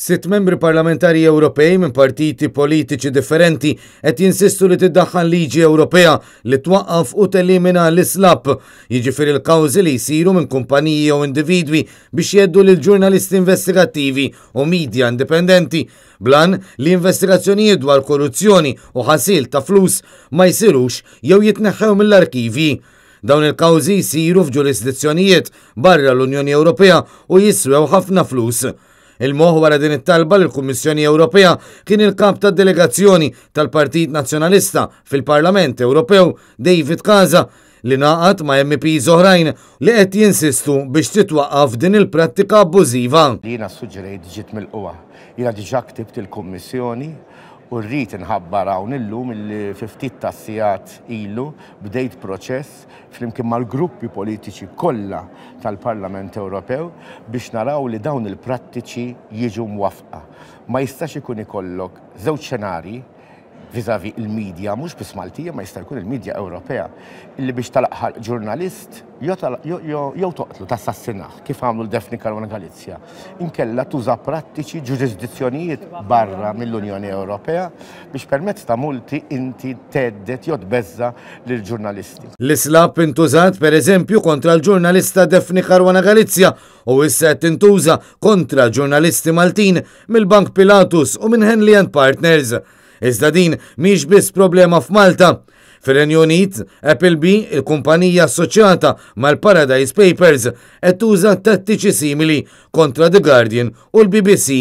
Sitt membri parlamentari Ewropej minn partiti politiċi differenti qed jinsistu li tiddaħħal liġi Ewropea li twaqqaf u telimina l-islab, jiġifieri l-kawżi li jsiru minn kumpaniji u individwi biex jeddu lil ġurnalisti investigattivi u media indipendenti blan li investigazzjonijiet dwar korruzzjoni u ħasil ta' flus ma jsirux jew jitneħħew mill-arkivi. Dawn il-kawżi jsiru f'ġurisdizzjonijiet barra l-Unjoni Ewropea u jiswew ħafna flus il moħu wara din it-talba l kummissjoni Ewropea kien il-kap tad delegazzjoni tal-Partit Nazzjonalista fil-Parlament Ewropew David Kaza li naqat ma' MP oħrajn li qed jinsistu biex titwaqqaf din il-prattika abbużiva. Jiena suġġerejt ġiet mill-qwa. Jina diġà ktibt il-Kummissjoni U rrit nħabba rawn illum il-50 tassijat ilu bdejt proċess flimkien mal-gruppi politiċi kollha tal-Parlament Ewropew biex naraw li dawn il-prattiċi jiġu mwafqa. Ma jistax ikun ikollok żewġ xenarji vizavi il-medja, mux bis Maltija, ma jista' jkun il-medja Ewropea, illi biex talaqħal ġurnalist jew toqtlu tassassinaħ kif għamlu l-Defni Karwana Galizja. Inkella tuża prattiċi ġurisdizzjonijiet barra mill-Unjoni Ewropea biex permezz ta' multi inti teddet jod bezza l-ġurnalisti. L-islab intużat per eżempju kontra l-ġurnalista Defni Karwana Galizja u issa tintuża kontra ġurnalisti Maltin mill-Bank Pilatus u minn Henley Partners. Iżda din miex biss problema f'Malta. Fil-Renju Unit, B, il-kumpanija assoċjata mal-Paradise Papers, qed tuża tattiċi simili kontra The Guardian u l-BBC.